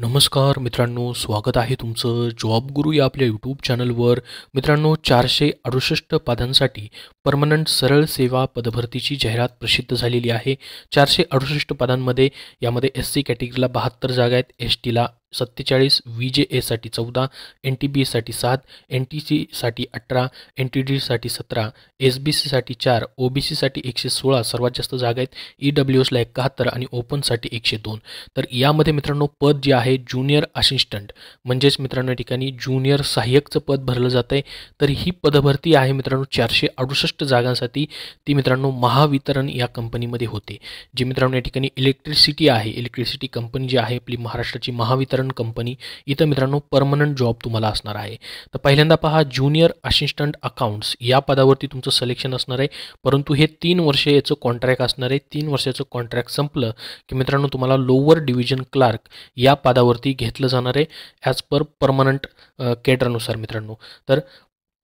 नमस्कार मित्रांनो स्वागत आहे तुमचं जॉब गुरु या आपल्या यूट्यूब चॅनलवर मित्रांनो चारशे अडुसष्ट पदांसाठी परमनंट सरळ सेवा पदभरतीची जाहिरात प्रसिद्ध झालेली आहे चारशे अडुसष्ट पदांमध्ये यामध्ये एस सी कॅटेगरीला बहात्तर जागा आहेत एस टीला सत्तेचाळीस व्ही जे एसाठी चौदा एन टी बी एसाठी सात एन टी सीसाठी अठरा एन टी डीसाठी सतरा एस बी सीसाठी चार ओ बी सीसाठी एकशे सोळा सर्वात जास्त जागा आहेत ई डब्ल्यू एसला एकाहत्तर आणि ओपनसाठी एकशे दोन तर यामध्ये मित्रांनो पद जे आहे ज्युनियर असिस्टंट म्हणजेच मित्रांनो या ठिकाणी ज्युनियर सहाय्यकचं पद भरलं जातं आहे तर ही पदभरती आहे मित्रांनो चारशे अडुसष्ट जागांसाठी ती मित्रांनो महावितरण या कंपनीमध्ये होते जी मित्रांनो या ठिकाणी इलेक्ट्रिसिटी आहे इलेक्ट्रिसिटी कंपनी जी आहे आपली महाराष्ट्राची महावितरण कंपनी इथं मित्रांनो परमनंट जॉब तुम्हाला असणार आहे तर पहिल्यांदा पहा ज्युनियर असिस्टंट अकाउंट्स या पदावरती तुमचं सिलेक्शन असणार आहे परंतु हे तीन वर्ष याचं कॉन्ट्रॅक्ट असणार आहे तीन वर्षाचं कॉन्ट्रॅक्ट संपलं की मित्रांनो तुम्हाला लोअर डिव्हिजन क्लार्क या पदावरती घेतलं जाणार आहे ॲज पर परमनंट केटरनुसार मित्रांनो तर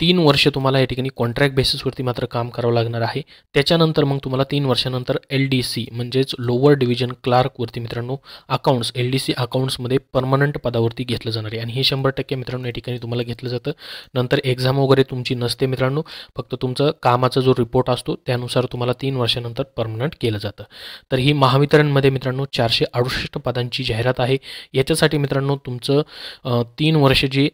तीन वर्ष तुम्हाला या ठिकाणी कॉन्ट्रॅक्ट बेसिसवरती मात्र काम करावं लागणार आहे त्याच्यानंतर मग तुम्हाला तीन वर्षानंतर एल डी सी म्हणजेच लोअर डिव्हिजन क्लार्कवरती मित्रांनो अकाउंट्स एल डी सी अकाउंट्समध्ये परमनंट पदावरती घेतलं जाणार आहे आणि हे शंभर टक्के मित्रांनो या ठिकाणी तुम्हाला घेतलं जातं नंतर एक्झाम वगैरे तुमची नसते मित्रांनो फक्त तुमचं कामाचा जो रिपोर्ट असतो त्यानुसार तुम्हाला तीन वर्षानंतर परमनंट केलं जातं तर ही महावितरणमध्ये मित्रांनो चारशे अडुसष्ट पदांची जाहिरात आहे याच्यासाठी मित्रांनो तुमचं तीन वर्ष जी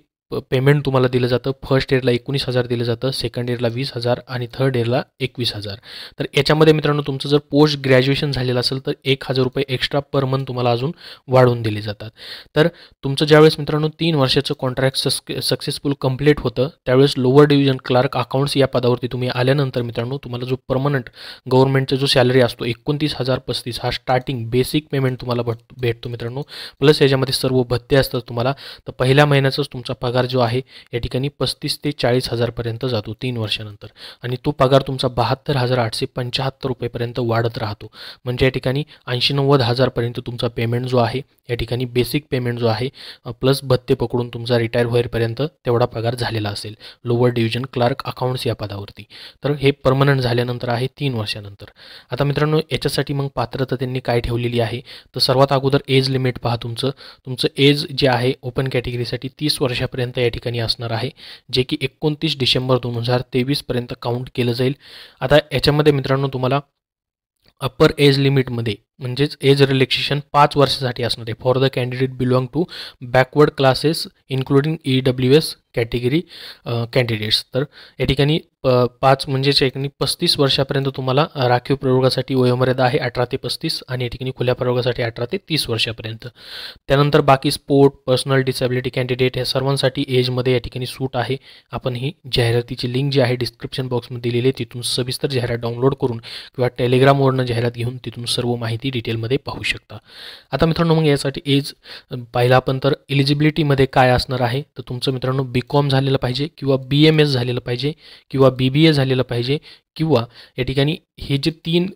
पेमेंट तुम्हाला दिलं जातं फर्स्ट इयरला एकोणीस हजार दिलं जातं सेकंड इयरला वीस हजार आणि थर्ड इयरला एकवीस हजार तर याच्यामध्ये मित्रांनो तुमचं जर पोस्ट ग्रॅज्युएशन झालेलं असेल तर एक हजार रुपये एक्स्ट्रा पर मंथ तुम्हाला अजून वाढवून दिले जातात तर तुमचं ज्यावेळेस मित्रांनो तीन वर्षाचं कॉन्ट्रॅक्ट सक्सेसफुल कंप्लीट होतं त्यावेळेस लोअर डिव्हिजन क्लार्क अकाउंट्स या पदावरती तुम्ही आल्यानंतर मित्रांनो तुम्हाला जो परमनंट गव्हर्नमेंटचा जो सॅलरी असतो एकोणतीस हजार पस्तीस हा स्टार्टिंग बेसिक पेमेंट तुम्हाला भेटतो मित्रांनो प्लस याच्यामध्ये सर्व भत्ते असतात तुम्हाला तर पहिल्या महिन्याचाच तुमचा पगार पगार जो आहे या ठिकाणी पस्तीस ते चाळीस हजारपर्यंत जातो तीन वर्षानंतर आणि तो पगार तुमचा बहात्तर हजार आठशे पंच्याहत्तर रुपयेपर्यंत वाढत राहतो म्हणजे या ठिकाणी ऐंशी नव्वद हजारपर्यंत तुमचा पेमेंट जो आहे या ठिकाणी बेसिक पेमेंट जो आहे प्लस भत्ते पकडून तुमचा रिटायर होईपर्यंत तेवढा पगार झालेला असेल लोअर डिव्हिजन क्लार्क अकाउंट्स या पदावरती तर हे परमनंट झाल्यानंतर आहे तीन वर्षानंतर आता मित्रांनो याच्यासाठी मग पात्रता त्यांनी काय ठेवलेली आहे तर सर्वात अगोदर एज लिमिट पहा तुमचं तुमचं एज जे आहे ओपन कॅटेगरीसाठी तीस वर्षापर्यंत पर्यंत या ठिकाणी असणार आहे जे की एकोणतीस डिसेंबर दोन हजार तेवीसपर्यंत काउंट केलं जाईल आता याच्यामध्ये मित्रांनो तुम्हाला अपर एज लिमिटमध्ये म्हणजेच एज रिलॅक्सेशन पाच वर्षासाठी असणार आहे for the candidate belong to backward classes including E W S category candidates तर या ठिकाणी प पाच म्हणजेच ठिकाणी पस्तीस वर्षापर्यंत तुम्हाला राखीव प्रयोगासाठी वयोमर्यादा आहे अठरा ते पस्तीस आणि या ठिकाणी खुल्या प्रयोगासाठी अठरा ते तीस वर्षापर्यंत त्यानंतर बाकी स्पोर्ट पर्सनल डिसेबिलिटी कॅन्डिडेट ह्या सर्वांसाठी एजमध्ये या ठिकाणी सूट आहे आपण ही जाहिरातीची लिंक जी आहे डिस्क्रिप्शन बॉक्समध्ये दिलेली तिथून सविस्तर जाहिरात डाउनलोड करून किंवा टेलिग्रामवरनं जाहिरात घेऊन तिथून सर्व माहिती डिटेलमध्ये पाहू शकता आता मित्रांनो मग यासाठी एज पाहिलं आपण तर इलिजिबिलिटीमध्ये काय असणार आहे तर तुमचं मित्रांनो बी बी कॉम झालेलं पाहिजे किंवा बी एम एस झालेलं पाहिजे किंवा बी बी ए झालेलं पाहिजे किंवा या ठिकाणी हे जे तीन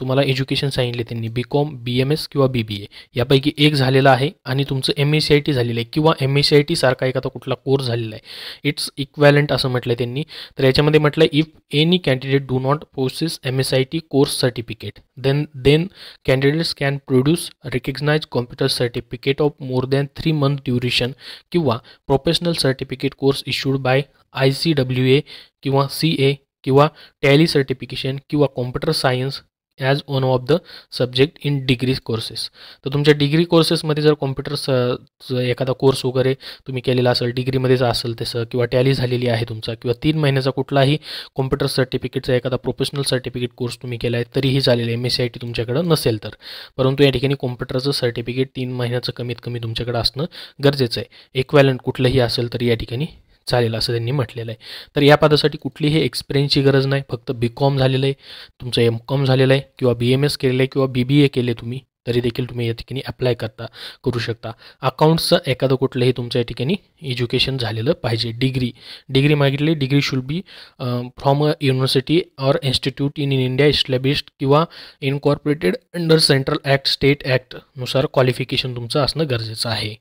तुम्हाला एज्युकेशन सांगितले त्यांनी B Com B M S किंवा बी बी ए यापैकी एक झालेला आहे आणि तुमचं M S C I T झालेलं आहे किंवा M S C I T सारखा एखादा कुठला कोर्स झालेला आहे इट्स इक्वॅलंट असं म्हटलं आहे त्यांनी तर याच्यामध्ये म्हटलं if any candidate do not process M S I T course certificate then then candidates can produce recognise computer certificate of more than three month duration किंवा professional certificate course issued by I C W A किंवा C A किंवा tally certification किंवा computer science as one of the subject in degree courses तर तुमच्या degree कोर्सेसमध्ये जर computer स एखादा course वगैरे तुम्ही केलेला असेल डिग्रीमध्येच असेल तसं किंवा टॅली झालेली आहे तुमचा किंवा तीन महिन्याचा कुठलाही कॉम्प्युटर सर्टिफिकेटचा एखादा प्रोफेशनल सर्टिफिकेट कोर्स तुम्ही केला आहे तरीही झालेलं M S C I T तुमच्याकडं नसेल तर परंतु या ठिकाणी कॉम्प्युटरचं सर्टिफिकेट तीन महिन्याचं कमीत कमी तुमच्याकडं असणं गरजेचं आहे इक्वॅलंट कुठलंही असेल तरी या ठिकाणी चालेल असं त्यांनी म्हटलेलं आहे तर या पदासाठी कुठलीही एक्सपिरियन्सची गरज नाही फक्त बी कॉम झालेलं आहे तुमचं एम कॉम झालेलं आहे किंवा बी एम एस केलेलं आहे किंवा बी बी ए केले तुम्ही तरी देखील तुम्ही या ठिकाणी अप्लाय करता करू शकता अकाउंट्सचं एखादं कुठलंही तुमचं या ठिकाणी एज्युकेशन झालेलं पाहिजे डिग्री डिग्री मागितली degree should be from a university or institute in in India established किंवा incorporated under central act state ॲक्टनुसार क्वालिफिकेशन तुमचं असणं गरजेचं आहे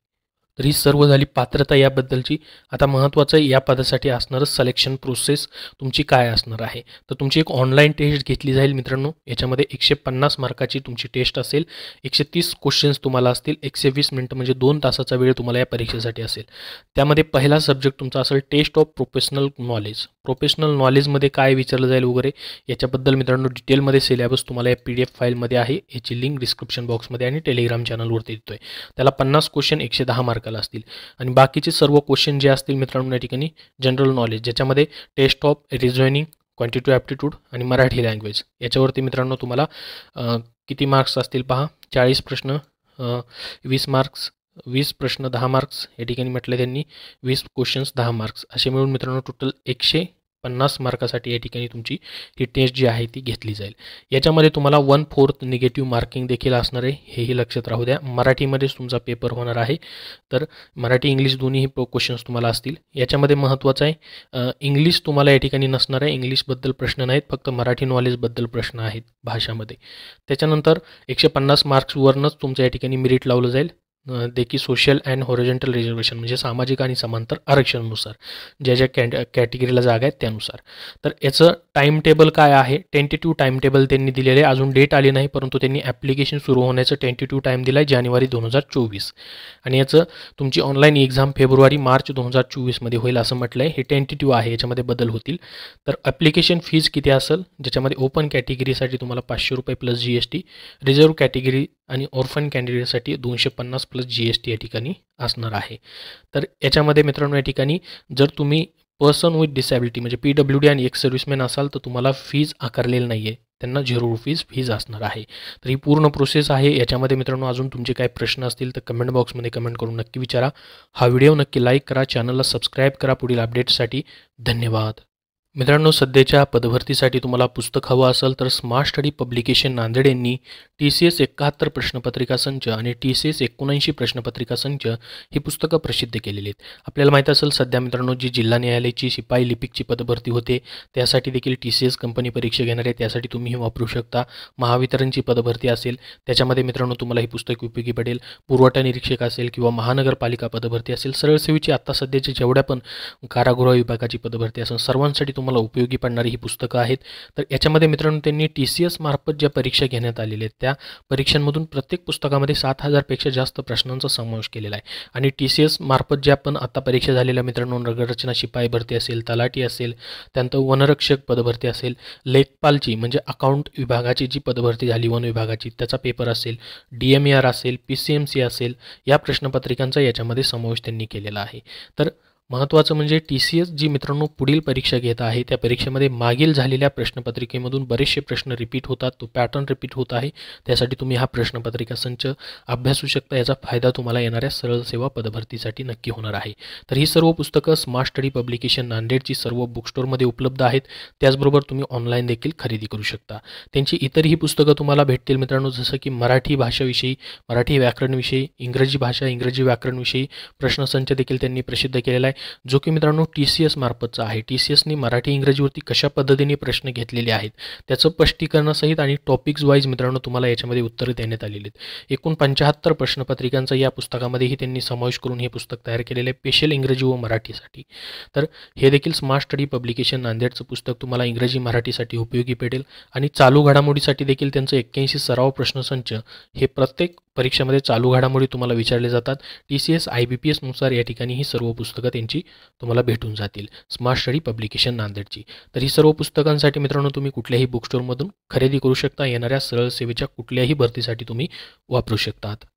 तर ही सर्व झाली पात्रता याबद्दलची आता महत्त्वाचं या पदासाठी असणारं सलेक्शन प्रोसेस तुमची काय असणार आहे तर तुमची एक ऑनलाईन टेस्ट घेतली जाईल मित्रांनो याच्यामध्ये एकशे पन्नास मार्काची तुमची टेस्ट असेल एकशे तीस क्वेश्चन्स तुम्हाला असतील एकशे वीस मिनटं म्हणजे दोन तासाचा वेळ तुम्हाला या परीक्षेसाठी असेल त्यामध्ये पहिला सब्जेक्ट तुमचा असेल test of professional knowledge professional नॉलेजमध्ये काय विचारलं जाईल वगैरे याच्याबद्दल मित्रांनो डिटेलमध्ये सिलेबस तुम्हाला या पी डी एफ फाईलमध्ये आहे याची लिंक डिस्क्रिप्शन बॉक्समध्ये आणि टेलिग्राम चॅनलवरती देतो त्याला पन्नास क्वेश्चन एकशे दहा मार्क असतील आणि बाकीचे सर्व क्वेश्चन जे असतील मित्रांनो या ठिकाणी जनरल नॉलेज ज्याच्यामध्ये test of reasoning quantity aptitude आणि मराठी लँग्वेज याच्यावरती मित्रांनो तुम्हाला किती मार्क्स असतील पहा चाळीस प्रश्न वीस मार्क्स वीस प्रश्न दहा मार्क्स या ठिकाणी म्हटलं त्यांनी वीस क्वेश्चन्स दहा मार्क्स असे मिळून मित्रांनो टोटल एकशे पन्नास मार्कासाठी या ठिकाणी तुमची ही टेस्ट जी आहे ती घेतली जाईल याच्यामध्ये तुम्हाला वन फोर्थ निगेटिव्ह मार्किंग देखील असणार आहे हेही लक्षात राहू द्या मराठीमध्येच तुमचा पेपर होणार आहे तर मराठी इंग्लिश दोन्हीही क्वेश्चन्स तुम्हाला असतील याच्यामध्ये महत्त्वाचं आहे इंग्लिश तुम्हाला या ठिकाणी नसणार आहे इंग्लिशबद्दल प्रश्न नाहीत फक्त मराठी नॉलेजबद्दल प्रश्न आहेत भाषामध्ये त्याच्यानंतर एकशे पन्नास मार्क्सवरनंच तुमचं या ठिकाणी मिरिट लावलं जाईल देखी सोशल अँड हॉरिजेंटल रिझर्वेशन म्हणजे सामाजिक आणि समांतर आरक्षणानुसार ज्या ज्या कॅ कॅटेगरीला जागा आहेत त्यानुसार तर याचं टाइम टेबल काय आहे टेंटेटिव्ह टाइम टेबल त्यांनी दिलेले आहे अजून डेट आली नाही परंतु त्यांनी ॲप्लिकेशन सुरू होण्याचं टेंटेटिव्ह टाईम दिला आहे जानेवारी दोन हजार चोवीस आणि याचं तुमची ऑनलाईन एक्झाम फेब्रुवारी मार्च दोन हजार चोवीसमध्ये होईल असं म्हटलं आहे हे टेंटेटिव्ह आहे याच्यामध्ये बदल होतील तर ॲप्लिकेशन फीज किती असेल ज्याच्यामध्ये ओपन कॅटेगरीसाठी तुम्हाला पाचशे रुपये plus G S T reserve category आणि ऑर्फन कॅन्डिडेटसाठी दोनशे पन्नास प्लस जी एस टी या ठिकाणी असणार आहे तर याच्यामध्ये मित्रांनो या ठिकाणी जर तुम्ही पर्सन विथ डिसॅबिलिटी म्हणजे पी डब्ल्यू डी आणि एक सर्व्हिसमॅन असाल तर तुम्हाला फीज आकारलेली नाही आहे त्यांना झिरो रुपीज फीज असणार आहे तर ही पूर्ण प्रोसेस आहे याच्यामध्ये मित्रांनो अजून तुमचे काय प्रश्न असतील तर कमेंट बॉक्समध्ये कमेंट करून नक्की विचारा हा व्हिडिओ नक्की लाईक करा चॅनलला सबस्क्राईब करा पुढील अपडेट्ससाठी धन्यवाद मित्रांनो सध्याच्या पदभरतीसाठी तुम्हाला पुस्तक हवं असेल तर स्मार्ट स्टडी पब्लिकेशन नांदेड यांनी टी सी एस एकाहत्तर प्रश्नपत्रिका संच आणि टी सी एस एकोणऐंशी प्रश्नपत्रिका संच ही पुस्तकं प्रसिद्ध केलेली आहेत आपल्याला माहीत असेल सध्या मित्रांनो जी जिल्हा न्यायालयाची शिपाई लिपिकची पदभरती होते त्यासाठी देखील टी सी एस कंपनी परीक्षा घेणार आहे त्यासाठी तुम्ही ही वापरू शकता महावितरणची पदभरती असेल त्याच्यामध्ये मित्रांनो तुम्हाला ही पुस्तक उपयोगी पडेल पुरवठा निरीक्षक असेल किंवा महानगरपालिका पदभरती असेल सरळसेवेची आत्ता सध्याची जेवढ्या पण कारागृह विभागाची पदभरती असेल सर्वांसाठी तुम्हाला उपयोगी पडणारी ही पुस्तकं आहेत तर याच्यामध्ये मित्रांनो त्यांनी टी सी एस मार्फत ज्या परीक्षा घेण्यात आलेल्या आहेत त्या परीक्षांमधून प्रत्येक पुस्तकामध्ये सात हजारपेक्षा जास्त प्रश्नांचा समावेश केलेला आहे आणि टी सी एस मार्फत ज्या पण आता परीक्षा झालेल्या मित्रांनो नगररचना शिपाई भरती असेल तलाठी असेल त्यानंतर वनरक्षक पदभरती असेल लेखपालची म्हणजे अकाउंट विभागाची जी पदभरती झाली वन विभागाची त्याचा पेपर असेल डी एम ए आर असेल पी सी एम सी असेल या प्रश्नपत्रिकांचा याच्यामध्ये समावेश त्यांनी केलेला आहे तर महत्त्वाचं म्हणजे टी सी एस जी मित्रांनो पुढील परीक्षा घेत आहे त्या परीक्षेमध्ये मागील झालेल्या प्रश्नपत्रिकेमधून बरेचसे प्रश्न रिपीट होतात तो पॅटर्न रिपीट होत आहे त्यासाठी तुम्ही हा प्रश्नपत्रिका संच अभ्यासू शकता याचा फायदा तुम्हाला येणाऱ्या सरळ सेवा पदभरतीसाठी नक्की होणार आहे तर ही सर्व पुस्तकं स्मार्ट स्टडी पब्लिकेशन नांदेडची सर्व बुकस्टोरमध्ये उपलब्ध आहेत त्याचबरोबर तुम्ही ऑनलाईन देखील खरेदी करू शकता त्यांची इतरही पुस्तकं तुम्हाला भेटतील मित्रांनो जसं की मराठी भाषाविषयी मराठी व्याकरणविषयी इंग्रजी भाषा इंग्रजी व्याकरणविषयी प्रश्नसंच देखील त्यांनी प्रसिद्ध केलेला आहे जो की मित्रांनो टी सी एस मार्फतचा आहे टी सी एसनी मराठी इंग्रजीवरती कशा पद्धतीने प्रश्न घेतलेले आहेत त्याचं स्पष्टीकरणासहित आणि टॉपिक्स वाईज मित्रांनो तुम्हाला याच्यामध्ये उत्तर देण्यात आलेली आहेत एकूण पंचाहत्तर प्रश्नपत्रिकांचा या पुस्तकामध्येही त्यांनी समावेश करून हे पुस्तक तयार केलेलं आहे स्पेशल इंग्रजी व मराठीसाठी तर हे देखील स्मार्ट स्टडी पब्लिकेशन नांदेडचं पुस्तक तुम्हाला इंग्रजी मराठीसाठी उपयोगी पडेल आणि चालू घडामोडीसाठी देखील त्यांचं एक्क्याऐंशी सराव प्रश्नसंच हे प्रत्येक परीक्षेमध्ये चालू घडामोडी तुम्हाला विचारले जातात T C S I B P एसनुसार या ठिकाणी ही सर्व पुस्तकं यांची तुम्हाला भेटून जातील स्मार्ट स्टडी पब्लिकेशन नांदेडची तर ही सर्व पुस्तकांसाठी मित्रांनो तुम्ही कुठल्याही बुक खरेदी करू शकता येणाऱ्या सरळ सेवेच्या कुठल्याही भरतीसाठी तुम्ही वापरू शकतात